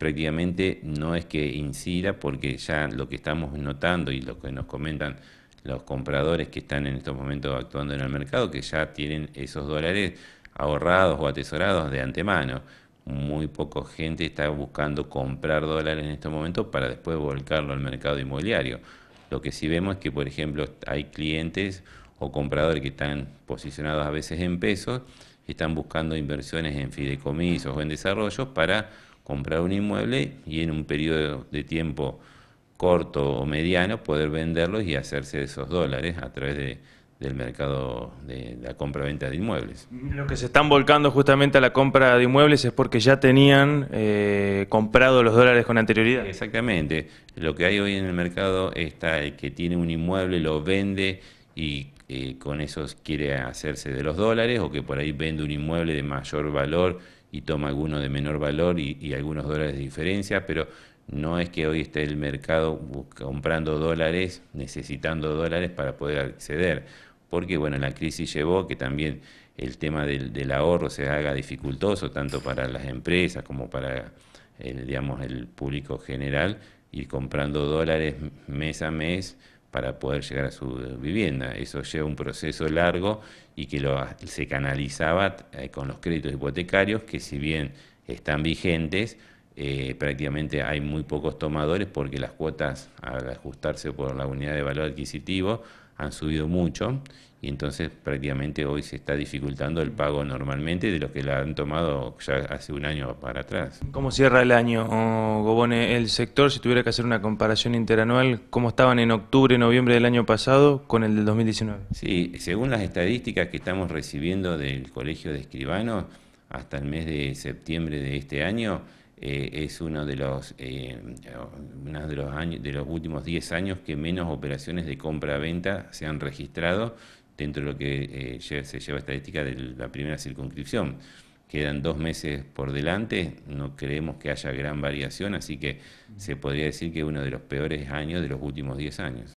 prácticamente no es que incida porque ya lo que estamos notando y lo que nos comentan los compradores que están en estos momentos actuando en el mercado, que ya tienen esos dólares ahorrados o atesorados de antemano. Muy poca gente está buscando comprar dólares en estos momentos para después volcarlo al mercado inmobiliario. Lo que sí vemos es que, por ejemplo, hay clientes o compradores que están posicionados a veces en pesos están buscando inversiones en fideicomisos o en desarrollos para comprar un inmueble y en un periodo de tiempo corto o mediano poder venderlos y hacerse esos dólares a través de, del mercado de la compra-venta de inmuebles. Lo que se están volcando justamente a la compra de inmuebles es porque ya tenían eh, comprado los dólares con anterioridad. Exactamente. Lo que hay hoy en el mercado está el que tiene un inmueble, lo vende y eh, con eso quiere hacerse de los dólares o que por ahí vende un inmueble de mayor valor y toma alguno de menor valor y, algunos dólares de diferencia, pero no es que hoy esté el mercado comprando dólares, necesitando dólares para poder acceder, porque bueno, la crisis llevó que también el tema del, del ahorro se haga dificultoso tanto para las empresas como para el, digamos, el público general, ir comprando dólares mes a mes para poder llegar a su eh, vivienda. Eso lleva un proceso largo y que lo, se canalizaba eh, con los créditos hipotecarios, que si bien están vigentes, eh, prácticamente hay muy pocos tomadores porque las cuotas, al ajustarse por la unidad de valor adquisitivo, han subido mucho y entonces prácticamente hoy se está dificultando el pago normalmente de los que la han tomado ya hace un año para atrás. ¿Cómo cierra el año, Gobone, el sector? Si tuviera que hacer una comparación interanual, ¿cómo estaban en octubre, noviembre del año pasado con el del 2019? Sí, según las estadísticas que estamos recibiendo del Colegio de Escribanos, hasta el mes de septiembre de este año, eh, es uno de los, eh, de los, de los últimos 10 años que menos operaciones de compra-venta se han registrado dentro de lo que eh, se lleva estadística de la primera circunscripción. Quedan dos meses por delante, no creemos que haya gran variación, así que se podría decir que uno de los peores años de los últimos 10 años.